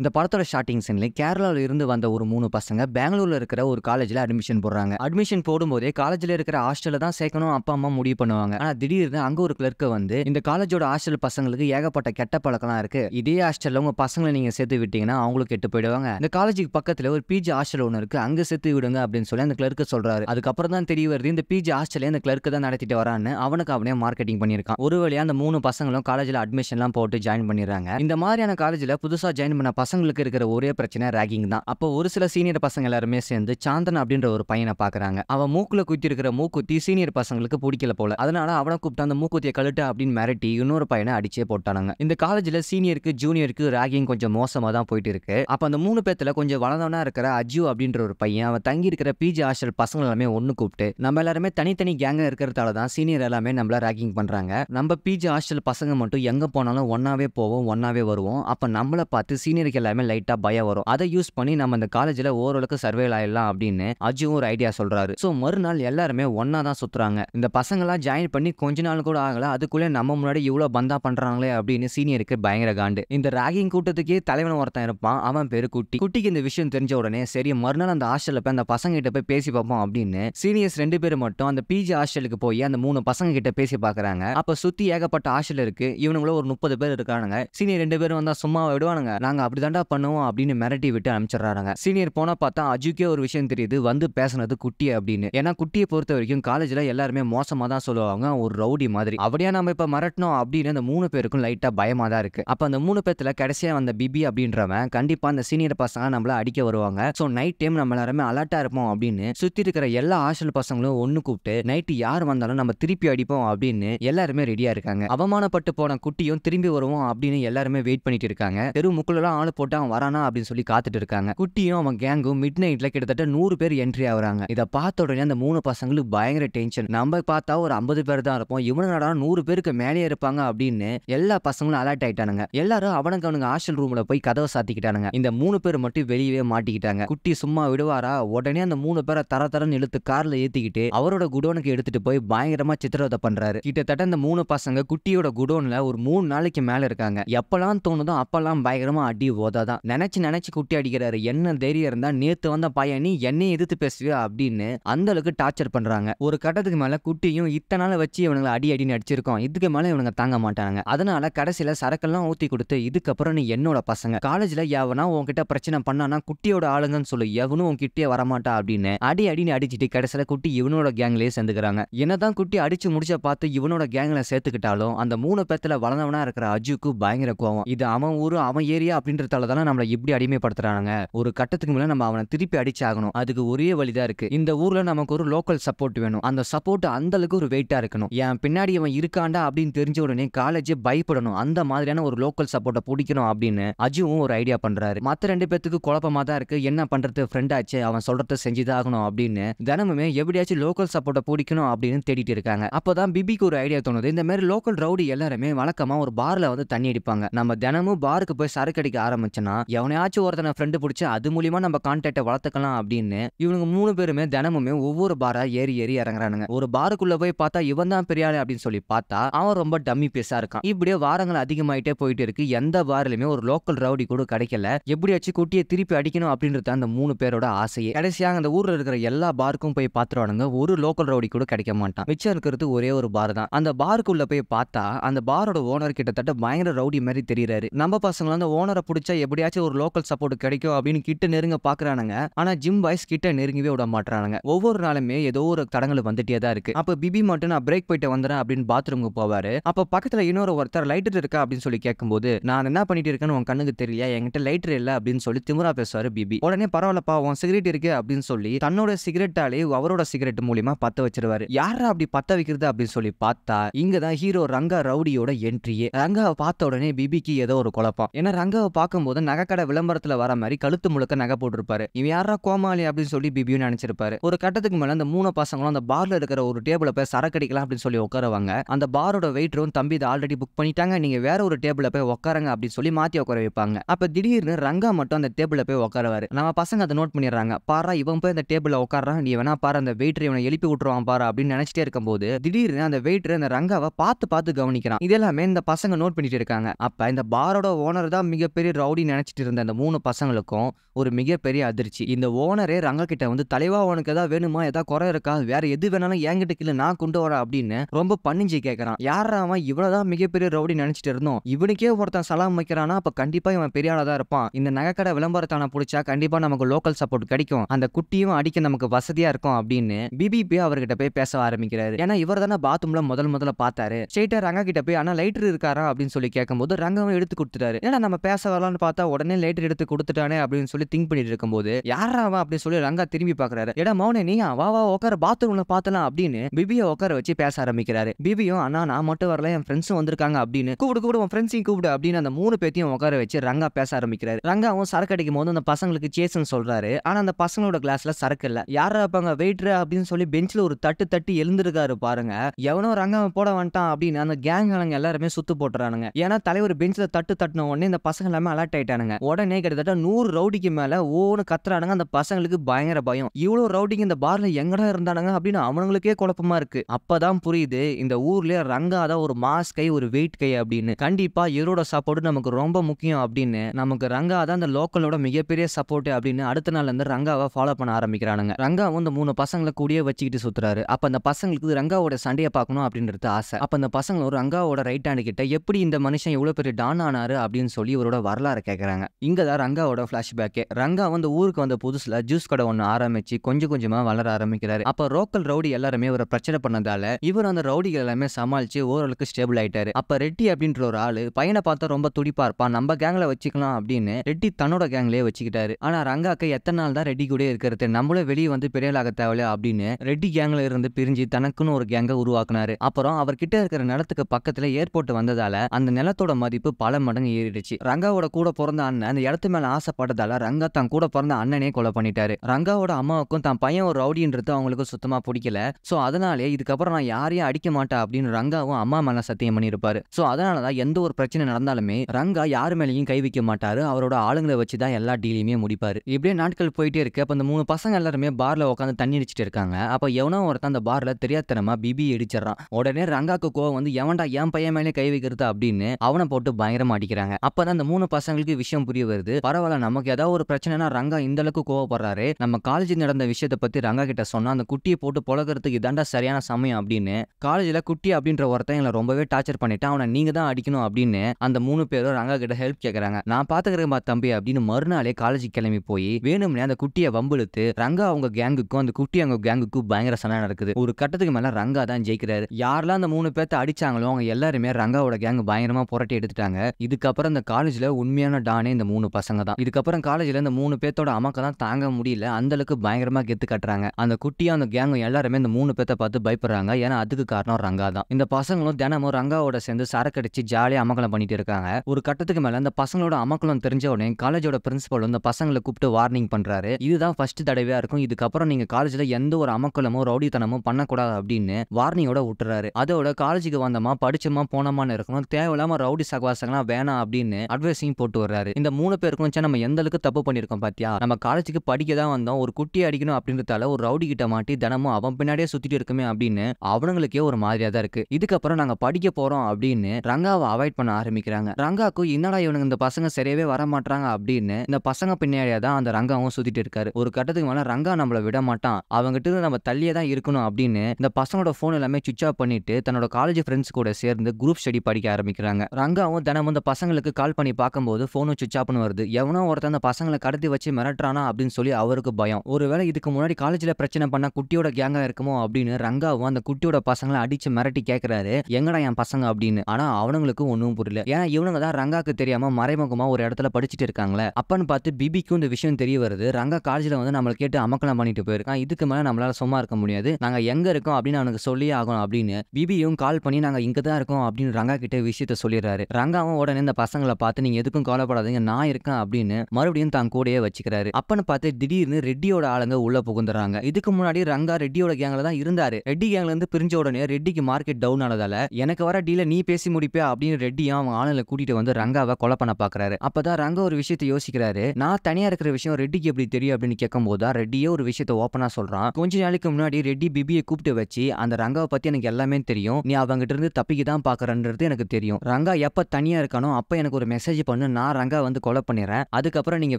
இந்த படத்தோட ஸ்டார்டிங் சீன்ல கேரளாவில் இருந்து வந்த ஒரு மூணு பசங்க பெங்களூர்ல இருக்கிற ஒரு காலேஜ்ல அட்மிஷன் போடுறாங்க அட்மிஷன் போடும்போதே காலேஜ்ல இருக்கிற ஹாஸ்டல்ல தான் சேர்க்கணும் அப்பா அம்மா முடிவு பண்ணுவாங்க ஆனா திடீர்னு அங்க ஒரு கிளர்க்க வந்து இந்த காலேஜோட ஹாஸ்டல் பசங்களுக்கு ஏகப்பட்ட கெட்ட பழக்கம் இருக்கு இதே ஹாஸ்டல்ல உங்க பசங்களை நீங்க சேர்த்து விட்டீங்கன்னா அவங்களும் கெட்டு போயிடுவாங்க இந்த காலேஜுக்கு பக்கத்துல ஒரு பிஜி ஹாஸ்டல் ஒன்று இருக்கு அங்க சேர்த்து விடுங்க அப்படின்னு சொல்லி அந்த கிளர்க்க சொல்றாரு அதுக்கப்புறம் தான் தெரிய வருது இந்த பிஜி ஹாஸ்டல்ல இந்த கிளர்க்கு தான் நடத்திட்டு வரான்னு அவனுக்கு அவனே மார்க்கெட்டிங் பண்ணியிருக்கான் ஒரு வழியா அந்த மூணு பசங்களும் காலேஜ்ல அட்மிஷன்லாம் போட்டு ஜாயின் பண்ணிடுறாங்க இந்த மாதிரியான காலேஜ்ல புதுசா ஜாயின் பண்ண பசங்களுக்கு இருக்கிற ஒரே பிரச்சனை ரேகிங் தான் அப்போ ஒரு சில சீனியர் பசங்க எல்லாருமே சேர்ந்து சாந்தன் அப்படின்ற ஒரு பையனை பாக்குறாங்க அவன் மூக்குல குத்தி இருக்கிற மூக்குத்தி சீனியர் பசங்களுக்கு பிடிக்கல போல அதனால அவனை கூப்பிட்டு அந்த மூக்குத்தியை கழுட்டு அப்படின்னு மிரட்டி இன்னொரு பையனை அடிச்சே போட்டானுங்க இந்த காலேஜ்ல சீனியருக்கு ஜூனியருக்கு ரேகிங் கொஞ்சம் மோசமா தான் போயிட்டு இருக்கு அப்ப அந்த மூணு பேத்துல கொஞ்சம் வளர்ந்தவனா இருக்கிற அஜு அப்படின்ற ஒரு பையன் அவன் தங்கி இருக்கிற பிஜி ஹாஸ்டல் பசங்க எல்லாமே ஒண்ணு கூப்பிட்டு நம்ம எல்லாருமே தனித்தனி கேங்க இருக்கிறதால தான் சீனியர் எல்லாமே நம்மள ரேகிங் பண்றாங்க நம்ம பிஜி ஹாஸ்டல் பசங்க மட்டும் எங்க போனாலும் ஒன்னாவே போவோம் ஒன்னாவே வருவோம் அப்ப நம்மளை பார்த்து சீனியர் பப்ளிக் எல்லாமே லைட்டாக பயம் வரும் அதை யூஸ் பண்ணி நம்ம அந்த காலேஜ்ல ஓரளவுக்கு சர்வேல் ஆயிடலாம் அப்படின்னு அஜு ஒரு ஐடியா சொல்றாரு ஸோ மறுநாள் எல்லாருமே ஒன்னா தான் சுத்துறாங்க இந்த பசங்களாம் ஜாயின் பண்ணி கொஞ்ச நாள் கூட ஆகல அதுக்குள்ளே நம்ம முன்னாடி இவ்வளோ பந்தா பண்றாங்களே அப்படின்னு சீனியருக்கு பயங்கர காண்டு இந்த ராகிங் கூட்டத்துக்கே தலைவன் ஒருத்தன் இருப்பான் அவன் பேரு குட்டி குட்டிக்கு இந்த விஷயம் தெரிஞ்ச உடனே சரி மறுநாள் அந்த ஹாஸ்டலில் போய் அந்த பசங்க கிட்ட போய் பேசி பார்ப்போம் அப்படின்னு சீனியர்ஸ் ரெண்டு பேரும் மட்டும் அந்த பிஜி ஹாஸ்டலுக்கு போய் அந்த மூணு பசங்க கிட்ட பேசி பார்க்குறாங்க அப்போ சுற்றி ஏகப்பட்ட ஹாஸ்டல் இருக்கு இவனுங்களும் ஒரு முப்பது பேர் இருக்கானுங்க சீனியர் ரெண்டு பேரும் வந்தால் சும்மா விடுவானுங்க நாங்கள் அப்படி தாண்டா பண்ணுவோம் அப்படின்னு மிரட்டி விட்டு அனுப்பிச்சிடுறாங்க சீனியர் போனா பார்த்தா அஜுக்கே ஒரு விஷயம் தெரியுது வந்து பேசினது குட்டி அப்படின்னு ஏன்னா குட்டியை பொறுத்த வரைக்கும் காலேஜ்ல எல்லாருமே மோசமா தான் சொல்லுவாங்க ஒரு ரவுடி மாதிரி அப்படியா நம்ம இப்ப மிரட்டணும் அப்படின்னு அந்த மூணு பேருக்கும் லைட்டா பயமா தான் இருக்கு அப்ப அந்த மூணு பேர்த்துல கடைசியா வந்த பிபி அப்படின்றவன் கண்டிப்பா அந்த சீனியர் பசங்க நம்மள அடிக்க வருவாங்க ஸோ நைட் டைம் நம்ம எல்லாருமே அலர்ட்டா இருப்போம் அப்படின்னு சுத்தி இருக்கிற எல்லா ஹாஸ்டல் பசங்களும் ஒண்ணு கூப்பிட்டு நைட்டு யார் வந்தாலும் நம்ம திருப்பி அடிப்போம் அப்படின்னு எல்லாருமே ரெடியா இருக்காங்க அவமானப்பட்டு போன குட்டியும் திரும்பி வருவோம் அப்படின்னு எல்லாருமே வெயிட் பண்ணிட்டு இருக்காங்க பெரும் முக்கள் ஆள் போட்டு அவன் வரானா அப்படின்னு சொல்லி காத்துட்டு இருக்காங்க குட்டியும் அவன் கேங்கும் மிட் நைட்ல கிட்டத்தட்ட நூறு பேர் என்ட்ரி ஆகுறாங்க இதை பார்த்த உடனே அந்த மூணு பசங்களுக்கு பயங்கர டென்ஷன் நம்ம பார்த்தா ஒரு ஐம்பது பேர் தான் இருப்போம் இவனு நடனா நூறு பேருக்கு மேலேயே இருப்பாங்க அப்படின்னு எல்லா பசங்களும் அலர்ட் ஆயிட்டானுங்க எல்லாரும் அவனுக்கு அவனுங்க ஹாஸ்டல் ரூம்ல போய் கதவை சாத்திக்கிட்டானுங்க இந்த மூணு பேர் மட்டும் வெளியவே மாட்டிக்கிட்டாங்க குட்டி சும்மா விடுவாரா உடனே அந்த மூணு பேரை தர தரன்னு இழுத்து கார்ல ஏத்திக்கிட்டு அவரோட குடோனுக்கு எடுத்துட்டு போய் பயங்கரமா சித்திரவதை பண்றாரு கிட்டத்தட்ட அந்த மூணு பசங்க குட்டியோட குடோன்ல ஒரு மூணு நாளைக்கு மேல இருக்காங்க எப்பெல்லாம் தோணுதோ அப்பெல்லாம் பயங்கரமா அடி ஓதா தான் நினைச்சு நினைச்சு குட்டி அடிக்கிறாரு என்ன தைரியம் இருந்தா நேத்து வந்த பையன் நீ என்னையும் எதிர்த்து பேசுவியா அப்படின்னு அந்த அளவுக்கு டார்ச்சர் பண்றாங்க ஒரு கட்டத்துக்கு மேல குட்டியும் இத்தனை நாள் வச்சு இவனுங்களை அடி அடினு அடிச்சிருக்கோம் இதுக்கு மேல இவனுங்க தாங்க மாட்டாங்க அதனால கடைசியில சரக்கெல்லாம் ஊத்தி கொடுத்து இதுக்கப்புறம் நீ என்னோட பசங்க காலேஜ்ல எவனா உன்கிட்ட பிரச்சனை பண்ணானா குட்டியோட ஆளுங்கன்னு சொல்லி எவனும் உன்கிட்டயே வரமாட்டா அப்படின்னு அடி அடினு அடிச்சிட்டு கடைசியில குட்டி இவனோட கேங்லயே சேர்ந்துக்கிறாங்க என்னதான் குட்டி அடிச்சு முடிச்ச பார்த்து இவனோட கேங்ல சேர்த்துக்கிட்டாலும் அந்த மூணு பேத்துல வளர்ந்தவனா இருக்கிற அஜுக்கு பயங்கர கோவம் இது அவன் ஊரு அவன் ஏரியா அப்படின்ற காரணத்தால தானே நம்மளை இப்படி அடிமைப்படுத்துறாங்க ஒரு கட்டத்துக்கு மேலே நம்ம அவனை திருப்பி அடிச்சாகணும் அதுக்கு ஒரே வழிதான் இருக்கு இந்த ஊர்ல நமக்கு ஒரு லோக்கல் சப்போர்ட் வேணும் அந்த சப்போர்ட் அந்த அளவுக்கு ஒரு வெயிட்டா இருக்கணும் என் பின்னாடி அவன் இருக்காண்டா அப்படின்னு தெரிஞ்ச உடனே காலேஜே பயப்படணும் அந்த மாதிரியான ஒரு லோக்கல் சப்போர்ட்டை பிடிக்கணும் அப்படின்னு அஜுவும் ஒரு ஐடியா பண்றாரு மற்ற ரெண்டு பேத்துக்கு குழப்பமா தான் இருக்கு என்ன பண்றது ஃப்ரெண்ட் ஆச்சு அவன் சொல்றத செஞ்சுதாகணும் ஆகணும் அப்படின்னு தினமுமே எப்படியாச்சும் லோக்கல் சப்போர்ட்டை பிடிக்கணும் அப்படின்னு தேடிட்டு இருக்காங்க அப்பதான் பிபிக்கு ஒரு ஐடியா தோணுது இந்த மாதிரி லோக்கல் ரவுடி எல்லாருமே வழக்கமா ஒரு பார்ல வந்து தண்ணி அடிப்பாங்க நம்ம தினமும் பாருக்கு போய் சரக்கு அடிக்க ஆரம்பி ஆரம்பிச்சனா எவனையாச்சும் ஒருத்தனை ஃப்ரெண்டு பிடிச்சி அது மூலியமா நம்ம கான்டாக்டை வளர்த்துக்கலாம் அப்படின்னு இவனுங்க மூணு பேருமே தினமுமே ஒவ்வொரு பாரா ஏறி ஏறி இறங்குறானுங்க ஒரு பாருக்குள்ள போய் பார்த்தா இவன் தான் ஆளு அப்படின்னு சொல்லி பார்த்தா அவன் ரொம்ப டம்மி பேசா இருக்கான் இப்படியே வாரங்கள் அதிகமாயிட்டே போயிட்டு இருக்கு எந்த பாரிலுமே ஒரு லோக்கல் ரவுடி கூட கிடைக்கல எப்படியாச்சும் குட்டியை திருப்பி அடிக்கணும் அப்படின்றது அந்த மூணு பேரோட ஆசையே கடைசியாக அந்த ஊர்ல இருக்கிற எல்லா பாருக்கும் போய் பார்த்துருவானுங்க ஒரு லோக்கல் ரவுடி கூட கிடைக்க மாட்டான் மிச்சம் இருக்கிறது ஒரே ஒரு பார் தான் அந்த பாருக்குள்ள போய் பார்த்தா அந்த பாரோட ஓனர் கிட்டத்தட்ட பயங்கர ரவுடி மாதிரி தெரியுறாரு நம்ம பசங்க அந்த ஓனரை பிடிச்சா பாய்ஸை எப்படியாச்சும் ஒரு லோக்கல் சப்போர்ட் கிடைக்கும் அப்படின்னு கிட்ட நெருங்க பாக்குறானுங்க ஆனா ஜிம் பாய்ஸ் கிட்ட நெருங்கவே விட மாட்டானுங்க ஒவ்வொரு நாளுமே ஏதோ ஒரு தடங்கள் வந்துட்டே தான் இருக்கு அப்ப பிபி மட்டும் நான் பிரேக் போயிட்டு வந்துறேன் அப்படின்னு பாத்ரூமுக்கு போவாரு அப்ப பக்கத்துல இன்னொரு ஒருத்தர் லைட்டர் இருக்கா அப்படின்னு சொல்லி கேட்கும்போது நான் என்ன பண்ணிட்டு இருக்கேன்னு உன் கண்ணுக்கு தெரியல என்கிட்ட லைட்டர் இல்ல அப்படின்னு சொல்லி திமுறா பேசுவாரு பிபி உடனே பரவாயில்லப்பா உன் சிகரெட் இருக்கு அப்படின்னு சொல்லி தன்னோட சிகரெட்டாலே அவரோட சிகரெட் மூலியமா பத்த வச்சிருவாரு யாரா அப்படி பத்த வைக்கிறது அப்படின்னு சொல்லி பார்த்தா இங்கதான் ஹீரோ ரங்கா ரவுடியோட என்ட்ரியே ரங்காவை பார்த்த உடனே பிபிக்கு ஏதோ ஒரு குழப்பம் ஏன்னா ரங்காவை பார்க்க பார்க்கும்போது நகைக்கடை விளம்பரத்துல வர மாதிரி கழுத்து முழுக்க நகை போட்டிருப்பாரு இவன் யாரா கோமாளி அப்படின்னு சொல்லி பிபியும் நினைச்சிருப்பாரு ஒரு கட்டத்துக்கு மேல அந்த மூணு பசங்களும் அந்த பார்ல இருக்கிற ஒரு டேபிள போய் சரக்கடிக்கலாம் அப்படின்னு சொல்லி உட்காருவாங்க அந்த பாரோட வெயிட்டரும் தம்பி இதை ஆல்ரெடி புக் பண்ணிட்டாங்க நீங்க வேற ஒரு டேபிள போய் உட்காருங்க அப்படின்னு சொல்லி மாத்தி உட்கார வைப்பாங்க அப்ப திடீர்னு ரங்கா மட்டும் அந்த டேபிள போய் உட்காருவாரு நம்ம பசங்க அதை நோட் பண்ணிடுறாங்க பாரா இவன் போய் அந்த டேபிள உட்காரான் நீ வேணா பாரு அந்த வெயிட்டர் இவனை எழுப்பி விட்டுருவான் பாரு அப்படின்னு நினைச்சிட்டே இருக்கும்போது திடீர்னு அந்த வெயிட்டர் அந்த ரங்காவை பார்த்து பார்த்து கவனிக்கிறான் இதெல்லாமே இந்த பசங்க நோட் பண்ணிட்டு இருக்காங்க அப்ப இந்த பாரோட ஓனர் தான் மிகப்பெரிய ரவுடி நினச்சிட்டு இருந்த அந்த மூணு பசங்களுக்கும் ஒரு மிகப்பெரிய அதிர்ச்சி இந்த ஓனரே ரங்கக்கிட்ட வந்து தலைவா உனக்கு எதாவது வேணுமா ஏதாவது குறை இருக்கா வேற எது வேணாலும் என்கிட்ட கீழே நான் கொண்டு வரேன் அப்படின்னு ரொம்ப பண்ணிஞ்சு கேட்கறான் யார் அவன் இவ்வளவுதான் மிகப்பெரிய ரவுடி நினைச்சிட்டு இருந்தோம் இவனுக்கே ஒருத்தன் சலாம் வைக்கிறானா அப்ப கண்டிப்பா இவன் பெரிய ஆளாதான் தான் இருப்பான் இந்த நகைக்கடை விளம்பரத்தான பிடிச்சா கண்டிப்பா நமக்கு லோக்கல் சப்போர்ட் கிடைக்கும் அந்த குட்டியும் அடிக்க நமக்கு வசதியா இருக்கும் அப்படின்னு பிபிபி அவர்கிட்ட போய் பேச ஆரம்பிக்கிறாரு ஏன்னா இவர் தானே பாத்ரூம்ல முதல் முதல்ல பார்த்தாரு ஸ்ட்ரெயிட்டா ரங்க கிட்ட போய் ஆனா லைட்டர் இருக்காரா அப்படின்னு சொல்லி கேட்கும்போது ரங்கம் எடுத்து கொடுத்துட்டாரு ஏன்னா நம்ம பேச வரலாம் போலான்னு பார்த்தா உடனே லைட்டர் எடுத்து கொடுத்துட்டானே அப்படின்னு சொல்லி திங்க் பண்ணிட்டு இருக்கும்போது யாரா அப்படின்னு சொல்லி ரங்கா திரும்பி பாக்குறாரு ஏடா மௌனே நீ வா வா உட்கார பாத்ரூம்ல பார்த்தலாம் அப்படின்னு பிபியை உட்கார வச்சு பேச ஆரம்பிக்கிறாரு பிபியும் அண்ணா நான் மட்டும் வரல என் ஃப்ரெண்ட்ஸும் வந்திருக்காங்க அப்படின்னு கூப்பிடு கூட உன் ஃப்ரெண்ட்ஸையும் கூப்பிடு அப்படின்னு அந்த மூணு பேத்தையும் உட்கார வச்சு ரங்கா பேச ஆரம்பிக்கிறாரு ரங்காவும் சரக்கு அடிக்கும் போது அந்த பசங்களுக்கு சேசன் சொல்றாரு ஆனா அந்த பசங்களோட கிளாஸ்ல சரக்கு இல்ல யாரா இருப்பாங்க வெயிட்ரு அப்படின்னு சொல்லி பெஞ்சில் ஒரு தட்டு தட்டி எழுந்திருக்காரு பாருங்க எவனோ ரங்காவை போட வந்துட்டான் அப்படின்னு அந்த கேங் எல்லாருமே சுத்து போட்டுறானுங்க ஏன்னா தலைவர் பெஞ்சில் தட்டு தட்டின உடனே இந்த பசங்க எல்லாமே அலர்ட் ஆயிட்டானுங்க உடனே கிட்டத்தட்ட நூறு ரவுடிக்கு மேல ஓன்னு கத்துறானுங்க அந்த பசங்களுக்கு பயங்கர பயம் இவ்வளவு ரவுடிங்க இந்த பார்ல எங்கடா இருந்தானுங்க அப்படின்னு அவனுங்களுக்கே குழப்பமா இருக்கு அப்பதான் புரியுது இந்த ஊர்ல ரங்காத ஒரு மாஸ் கை ஒரு வெயிட் கை அப்படின்னு கண்டிப்பா இவரோட சப்போர்ட் நமக்கு ரொம்ப முக்கியம் அப்படின்னு நமக்கு ரங்கா தான் அந்த லோக்கலோட மிகப்பெரிய சப்போர்ட் அப்படின்னு அடுத்த நாள்ல இருந்து ரங்காவை ஃபாலோ பண்ண ஆரம்பிக்கிறானுங்க ரங்காவும் இந்த மூணு பசங்களை கூடிய வச்சுக்கிட்டு சுத்துறாரு அப்ப அந்த பசங்களுக்கு ரங்காவோட சண்டையை பார்க்கணும் அப்படின்றது ஆசை அப்ப அந்த பசங்க ஒரு ரங்காவோட ரைட் ஹேண்ட் கிட்ட எப்படி இந்த மனுஷன் இவ்வளவு பெரிய டான் ஆனாரு அப்படின்னு சொல்லி இவரோட வரலாறு ரங்காரை கேட்குறாங்க இங்கே தான் ரங்காவோட ஃப்ளாஷ்பேக்கே ரங்கா வந்து ஊருக்கு வந்த புதுசில் ஜூஸ் கடை ஒன்று ஆரம்பிச்சு கொஞ்சம் கொஞ்சமாக வளர ஆரம்பிக்கிறாரு அப்போ ரோக்கல் ரவுடி எல்லாருமே ஒரு பிரச்சனை பண்ணதால இவர் அந்த ரவுடிகள் எல்லாமே சமாளித்து ஓரளவுக்கு ஸ்டேபிள் ஆகிட்டாரு அப்போ ரெட்டி அப்படின்ற ஒரு ஆள் பையனை பார்த்தா ரொம்ப துடிப்பாக இருப்பான் நம்ம கேங்கில் வச்சுக்கலாம் அப்படின்னு ரெட்டி தன்னோட கேங்லேயே வச்சுக்கிட்டாரு ஆனால் ரங்காக்கு எத்தனை நாள் தான் ரெட்டி கூட இருக்கிறது நம்மளும் வெளியே வந்து பெரியலாக தேவையில்ல அப்படின்னு ரெட்டி கேங்கில் இருந்து பிரிஞ்சு தனக்குன்னு ஒரு கேங்கை உருவாக்குனாரு அப்புறம் அவர்கிட்ட இருக்கிற நிலத்துக்கு பக்கத்தில் ஏர்போர்ட் வந்ததால அந்த நிலத்தோட மதிப்பு பல மடங்கு ஏறிடுச்சு ரங்காவோட கூட கூட பிறந்த அண்ணன் அந்த இடத்து மேல ஆசைப்பட்டதால ரங்கா தான் கூட பிறந்த அண்ணனே கொலை பண்ணிட்டாரு ரங்காவோட அம்மாவுக்கும் தான் பையன் ஒரு ரவுடின்றது அவங்களுக்கு சுத்தமா பிடிக்கல சோ அதனாலே இதுக்கப்புறம் நான் யாரையும் அடிக்க மாட்டேன் அப்படின்னு ரங்காவும் அம்மா மேல சத்தியம் பண்ணியிருப்பாரு சோ அதனாலதான் எந்த ஒரு பிரச்சனை நடந்தாலுமே ரங்கா யாரு மேலையும் கை வைக்க மாட்டாரு அவரோட ஆளுங்களை வச்சு தான் எல்லா டீலையுமே முடிப்பாரு இப்படியே நாட்கள் போயிட்டே இருக்கு அப்ப அந்த மூணு பசங்க எல்லாருமே பார்ல உட்காந்து தண்ணி அடிச்சிட்டு இருக்காங்க அப்ப எவனோ ஒருத்தன் அந்த பார்ல தெரியாதனமா பிபி அடிச்சிடறான் உடனே ரங்காக்கு கோவம் வந்து எவன்டா என் பையன் மேலே கை வைக்கிறது அப்படின்னு அவனை போட்டு பயங்கரமா அடிக்கிறாங்க அப்பதான் அந்த மூணு பசங்க பசங்களுக்கு விஷயம் புரிய வருது பரவாயில்ல நமக்கு ஏதாவது ஒரு பிரச்சனைனா ரங்கா இந்த அளவுக்கு கோவப்படுறாரு நம்ம காலேஜ் நடந்த விஷயத்தை பத்தி ரங்கா கிட்ட சொன்னா அந்த குட்டியை போட்டு பழகிறதுக்கு இதாண்டா சரியான சமயம் அப்படின்னு காலேஜ்ல குட்டி அப்படின்ற ஒருத்தன் எங்களை ரொம்பவே டார்ச்சர் பண்ணிட்டான் அவனை நீங்க தான் அடிக்கணும் அப்படின்னு அந்த மூணு பேரும் ரங்கா கிட்ட ஹெல்ப் கேட்கறாங்க நான் பாத்துக்கிறேன் தம்பி அப்படின்னு மறுநாளே காலேஜ் கிளம்பி போய் வேணும்னே அந்த குட்டியை வம்பிழுத்து ரங்கா அவங்க கேங்குக்கும் அந்த குட்டி அவங்க கேங்குக்கும் பயங்கர சண்டை நடக்குது ஒரு கட்டத்துக்கு மேல ரங்கா தான் ஜெயிக்கிறாரு யாரெல்லாம் அந்த மூணு பேர்த்த அடிச்சாங்களோ அவங்க எல்லாருமே ரங்காவோட கேங் பயங்கரமா புரட்டி எடுத்துட்டாங்க இதுக்கப்புறம் அந்த காலேஜ்ல உண்மையா உண்மையான டானே இந்த மூணு பசங்க தான் இதுக்கப்புறம் காலேஜ்ல இந்த மூணு பேத்தோட அம்மாக்க தான் தாங்க முடியல அந்த அளவுக்கு பயங்கரமா கெத்து கட்டுறாங்க அந்த குட்டியும் அந்த கேங்கும் எல்லாருமே இந்த மூணு பேர்த்த பார்த்து பயப்படுறாங்க ஏன்னா அதுக்கு காரணம் ரங்கா தான் இந்த பசங்களும் தினமும் ரங்காவோட சேர்ந்து சரக்கடிச்சு ஜாலியாக அமக்கலம் பண்ணிட்டு இருக்காங்க ஒரு கட்டத்துக்கு மேலே அந்த பசங்களோட அமக்கலம் தெரிஞ்ச உடனே காலேஜோட பிரின்சிபல் இந்த பசங்களை கூப்பிட்டு வார்னிங் பண்றாரு இதுதான் ஃபர்ஸ்ட் தடவையா இருக்கும் இதுக்கப்புறம் நீங்க காலேஜில் எந்த ஒரு அமக்கலமோ ரவுடித்தனமோ பண்ணக்கூடாது அப்படின்னு வார்னிங்கோட விட்டுறாரு அதோட காலேஜுக்கு வந்தமா படிச்சோமா போனோமான்னு இருக்கணும் தேவையில்லாமல் ரவுடி சகவாசங்களாம் வேணாம் அப்படின்னு அட்வைஸையும் போட்டு வர்றாரு இந்த மூணு பேருக்கும் நம்ம எந்த அளவுக்கு தப்பு பண்ணிருக்கோம் பாத்தியா நம்ம காலேஜுக்கு படிக்க தான் வந்தோம் ஒரு குட்டி அடிக்கணும் அப்படின்றதால ஒரு ரவுடி கிட்ட மாட்டி தினமும் அவன் பின்னாடியே சுத்திட்டு இருக்குமே அப்படின்னு அவனுங்களுக்கே ஒரு மாதிரியா தான் இருக்கு இதுக்கப்புறம் நாங்க படிக்க போறோம் அப்படின்னு ரங்காவை அவாய்ட் பண்ண ஆரம்பிக்கிறாங்க ரங்காக்கு என்னடா இவனுக்கு இந்த பசங்க சரியாவே வர மாட்டாங்க அப்படின்னு இந்த பசங்க பின்னாடியே தான் அந்த ரங்காவும் சுத்திட்டு இருக்காரு ஒரு கட்டத்துக்கு மேல ரங்கா நம்மள விட மாட்டான் அவங்க இருந்து நம்ம தள்ளியே தான் இருக்கணும் அப்படின்னு இந்த பசங்களோட போன் எல்லாமே சுவிச் ஆஃப் பண்ணிட்டு தன்னோட காலேஜ் ஃப்ரெண்ட்ஸ் கூட சேர்ந்து குரூப் ஸ்டடி படிக்க ஆரம்பிக்கிறாங்க ரங்காவும் தினமும் இந்த பசங்களுக்கு கால் பண்ணி பார்க்கும்போது போது ஃபோனும் சுவிச் ஆஃப்னு வருது எவனோ ஒருத்தன் அந்த பசங்களை கடத்தி வச்சு மிரட்டுறானா அப்படின்னு சொல்லி அவருக்கு பயம் ஒருவேளை இதுக்கு முன்னாடி காலேஜில் பிரச்சனை பண்ணா குட்டியோட கேங்கா இருக்குமோ அப்படின்னு ரங்காவும் அந்த குட்டியோட பசங்களை அடிச்சு மிரட்டி கேட்கிறாரு எங்கடா என் பசங்க அப்படின்னு ஆனா அவனுங்களுக்கு ஒன்றும் புரியல ஏன்னா இவனுங்க தான் ரங்காக்கு தெரியாம மறைமுகமா ஒரு இடத்துல படிச்சுட்டு இருக்காங்களே அப்பன்னு பார்த்து பிபிக்கும் இந்த விஷயம் தெரிய வருது ரங்கா காலேஜில் வந்து நம்மளை கேட்டு அமக்கலாம் பண்ணிட்டு போயிருக்கான் இதுக்கு மேலே நம்மளால சும்மா இருக்க முடியாது நாங்க எங்க இருக்கோம் அப்படின்னு அவனுக்கு சொல்லியே ஆகணும் அப்படின்னு பிபியும் கால் பண்ணி நாங்க இங்க தான் இருக்கோம் அப்படின்னு ரங்கா கிட்ட விஷயத்த சொல்லிடுறாரு ரங்காவும் உடனே இந்த பசங்களை பார்த்து நீங்க எதுக்கும் கவலைப்படாதீங்க நான் இருக்கேன் அப்படின்னு மறுபடியும் தான் கூடையே வச்சுக்கிறாரு அப்பன்னு பார்த்து திடீர்னு ரெட்டியோட ஆளுங்க உள்ள புகுந்துறாங்க இதுக்கு முன்னாடி ரங்கா ரெட்டியோட கேங்ல தான் இருந்தாரு ரெட்டி கேங்ல இருந்து பிரிஞ்ச உடனே ரெட்டிக்கு மார்க்கெட் டவுன் ஆனதால எனக்கு வர டீல நீ பேசி முடிப்பே அப்படின்னு ரெட்டியும் அவன் ஆளுங்களை கூட்டிட்டு வந்து ரங்காவை கொலை பண்ண பாக்குறாரு அப்பதான் ரங்கா ஒரு விஷயத்தை யோசிக்கிறாரு நான் தனியா இருக்கிற விஷயம் ரெட்டிக்கு எப்படி தெரியும் அப்படின்னு கேட்கும் போது ரெட்டியே ஒரு விஷயத்த ஓப்பனா சொல்றான் கொஞ்ச நாளைக்கு முன்னாடி ரெட்டி பிபியை கூப்பிட்டு வச்சு அந்த ரங்காவை பத்தி எனக்கு எல்லாமே தெரியும் நீ அவங்ககிட்ட இருந்து தப்பிக்கு தான் பாக்குறன்றது எனக்கு தெரியும் ரங்கா எப்ப தனியா இருக்கானோ அப்ப எனக்கு ஒரு மெசேஜ் பண்ணு நான் ரங்கா வந்து கொலை பண்ணிடுறேன் அதுக்கப்புறம் நீங்க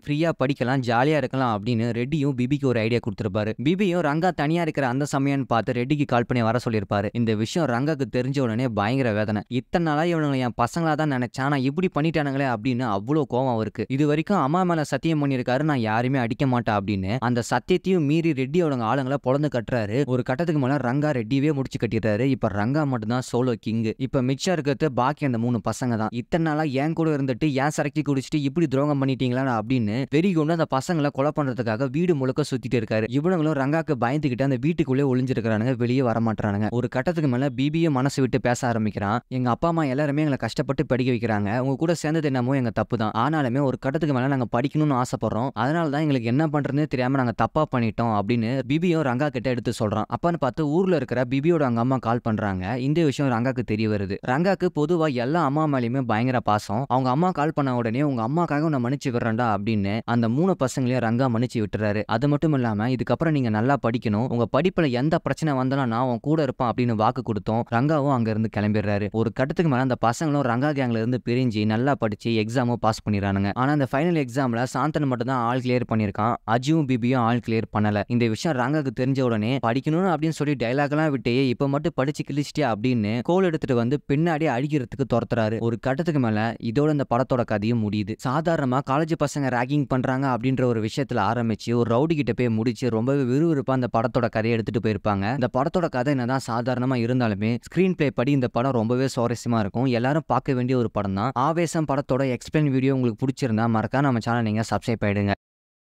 ஃப்ரீயா படிக்கலாம் ஜாலியா இருக்கலாம் அப்படின்னு ரெட்டியும் பிபிக்கு ஒரு ஐடியா கொடுத்துருப்பாரு பிபியும் ரங்கா தனியா இருக்கிற அந்த சமயம்னு பார்த்து ரெட்டிக்கு கால் பண்ணி வர சொல்லியிருப்பாரு இந்த விஷயம் ரங்காக்கு தெரிஞ்ச உடனே பயங்கர வேதனை இத்தனை நாளா இவனுங்களை என் பசங்களா தான் நினைச்சா இப்படி பண்ணிட்டானுங்களே அப்படின்னு அவ்வளோ கோவம் இருக்கு இது வரைக்கும் அம்மா மேல சத்தியம் பண்ணியிருக்காரு நான் யாருமே அடிக்க மாட்டேன் அப்படின்னு அந்த சத்தியத்தையும் மீறி ரெட்டி அவங்க ஆளுங்களை பொழந்து கட்டுறாரு ஒரு கட்டத்துக்கு மேல ரங்கா ரெட்டியவே முடிச்சு கட்டிடுறாரு இப்ப ரங்கா மட்டும் தான் சோலோ கிங் இப்ப மிச்சம் இருக்கிறது பாக்கி அந்த மூணு பசங்க தான் இத்தனை நாளா என் கூட இருந்துட்டு ஏன் கரைக்கி குடிச்சிட்டு இப்படி துரோகம் பண்ணிட்டீங்களா அப்படின்னு வெறி கொண்டு அந்த பசங்களை கொலை பண்றதுக்காக வீடு முழுக்க சுத்திட்டு இருக்காரு இவனங்களும் ரங்காக்கு பயந்துகிட்டு அந்த வீட்டுக்குள்ளே ஒளிஞ்சிருக்கிறானுங்க வெளியே வரமாட்டானுங்க ஒரு கட்டத்துக்கு மேல பிபியும் மனசு விட்டு பேச ஆரம்பிக்கிறான் எங்க அப்பா அம்மா எல்லாருமே எங்களை கஷ்டப்பட்டு படிக்க வைக்கிறாங்க உங்க கூட சேர்ந்தது என்னமோ எங்க தப்பு தான் ஆனாலுமே ஒரு கட்டத்துக்கு மேல நாங்க படிக்கணும்னு ஆசைப்படுறோம் அதனால தான் எங்களுக்கு என்ன பண்றதுன்னு தெரியாம நாங்க தப்பா பண்ணிட்டோம் அப்படின்னு பிபியும் ரங்கா கிட்ட எடுத்து சொல்றான் அப்பான்னு பார்த்து ஊர்ல இருக்கிற பிபியோட அங்க அம்மா கால் பண்றாங்க இந்த விஷயம் ரங்காக்கு தெரிய வருது ரங்காக்கு பொதுவா எல்லா அம்மா மேலேயுமே பயங்கர பாசம் அவங்க அம்மா கால் பண்ண உடனே உங்க அம்மாக்காக உன்னை மன்னிச்சு விடுறேன்டா அப்படின்னு அந்த மூணு பசங்களையும் ரங்கா மன்னிச்சு விட்டுறாரு அது மட்டும் இல்லாம இதுக்கப்புறம் நீங்க நல்லா படிக்கணும் உங்க படிப்புல எந்த பிரச்சனை வந்தாலும் நான் உன் கூட இருப்பான் அப்படின்னு வாக்கு கொடுத்தோம் ரங்காவும் அங்க இருந்து கிளம்பிடுறாரு ஒரு கட்டத்துக்கு மேல அந்த பசங்களும் ரங்கா கேங்ல இருந்து பிரிஞ்சு நல்லா படிச்சு எக்ஸாமும் பாஸ் பண்ணிடுறானுங்க ஆனா அந்த ஃபைனல் எக்ஸாம்ல சாந்தன் மட்டும் தான் ஆள் கிளியர் பண்ணிருக்கான் அஜியும் பிபியும் ஆள் கிளியர் பண்ணல இந்த விஷயம் ரங்காக்கு தெரிஞ்ச உடனே படிக்கணும்னு அப்படின்னு சொல்லி எல்லாம் விட்டு இப்ப மட்டும் படிச்சு கிழிச்சிட்டே அப்படின்னு கோல் எடுத்துட்டு வந்து பின்னாடி அடிக்கிறதுக்கு துரத்துறாரு ஒரு கட்டத்துக்கு மேல இதோட இந்த படத்தோட கதை அதையும் முடியுது சாதாரணமாக காலேஜ் பசங்க ரேகிங் பண்ணுறாங்க அப்படின்ற ஒரு விஷயத்தில் ஆரம்பிச்சு ஒரு ரவுடி கிட்ட போய் முடிச்சு ரொம்பவே விறுவிறுப்பாக அந்த படத்தோட கதையை எடுத்துகிட்டு போயிருப்பாங்க இந்த படத்தோட கதை என்னதான் சாதாரணமாக இருந்தாலுமே ஸ்க்ரீன் பிளே படி இந்த படம் ரொம்பவே சுவாரஸ்யமாக இருக்கும் எல்லாரும் பார்க்க வேண்டிய ஒரு படம் தான் ஆவேசம் படத்தோட எக்ஸ்பிளைன் வீடியோ உங்களுக்கு பிடிச்சிருந்தா மறக்காம நம்ம சேனல் நீங்கள் சப்ஸ்கிரைப் ஆயிடுங்க